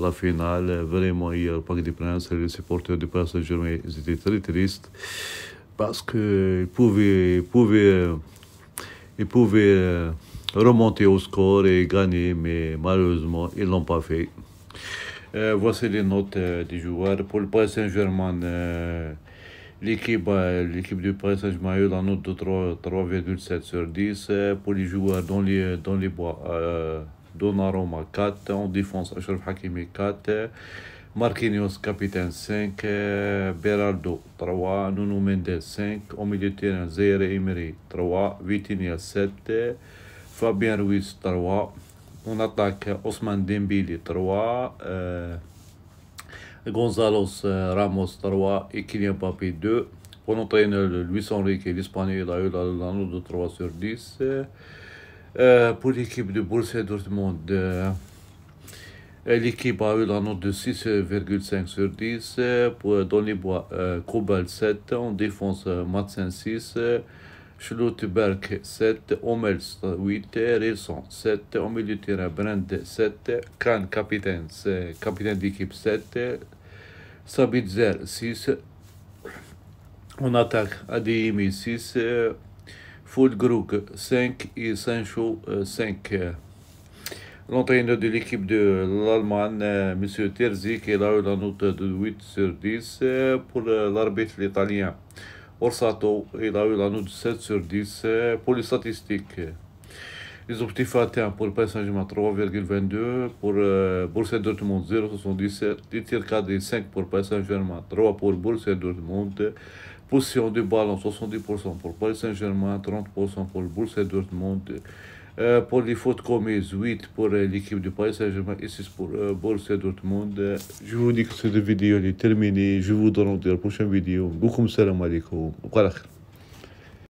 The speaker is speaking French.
la, finale, vraiment hier, au Parc des Princes, les supporters du Paris Saint-Germain étaient très tristes parce qu'ils pouvaient, pouvaient, ils pouvaient euh, remonter au score et gagner, mais malheureusement, ils ne l'ont pas fait. Euh, voici les notes euh, des joueurs. Pour le Paris Saint-Germain, l'équipe, l'équipe du Paris Saint-Germain a eu la note de 3,7 sur 10. pour les joueurs dans les, dans les bois, دوناروما 4 اون ديفونس اشرف حكيمي 4 ماركينيوس كابيتان 5 بيرالدو 3 نونو مينديز 5 او ميليو تيران زير ايمري 3 فيتينيا 7 فابيان رويز 3 اون اتاك عثمان ديمبيلي 3 غونزالوس راموس 3 et بابي 2. Pour l'entraîneur Luis Enrique, l'Espagnol a eu la note 3 sur 10. Euh, pour l'équipe de Borussia Dortmund, euh, euh, l'équipe a eu la note de 6,5 sur 10. Euh, pour, Donny bois, 7. En défense, Matsen 6. Schlotberg 7. Omel 8. Rilson 7. En milieu de Brand 7. Kahn, capitaine, capitaine d'équipe 7. Sabitzer 6. En attaque, Adeyemi 6. Group 5 et Sancho 5. Euh, euh, l'entraîneur de l'équipe de l'Allemagne, euh, M. Terzi, qui a eu la note de 8 sur 10 pour l'arbitre italien. Orsato, il a eu la note de 7 sur 10 pour les statistiques. Les objectifs atteints pour le Paris 3,22, pour euh, Borussia Dortmund 0,77, les tirs cadrés 5 pour Paris Saint-Germain, 3 pour Borussia Dortmund, Possession de ballon 70% pour Paris Saint-Germain, 30% pour le Borussia Dortmund. Euh, pour les fautes commises, 8 pour euh, l'équipe du Paris Saint-Germain et 6 pour euh, Borussia Dortmund. Je vous dis que cette vidéo est terminée. Je vous donne dans la prochaine vidéo. Beaucoup salam alaikum.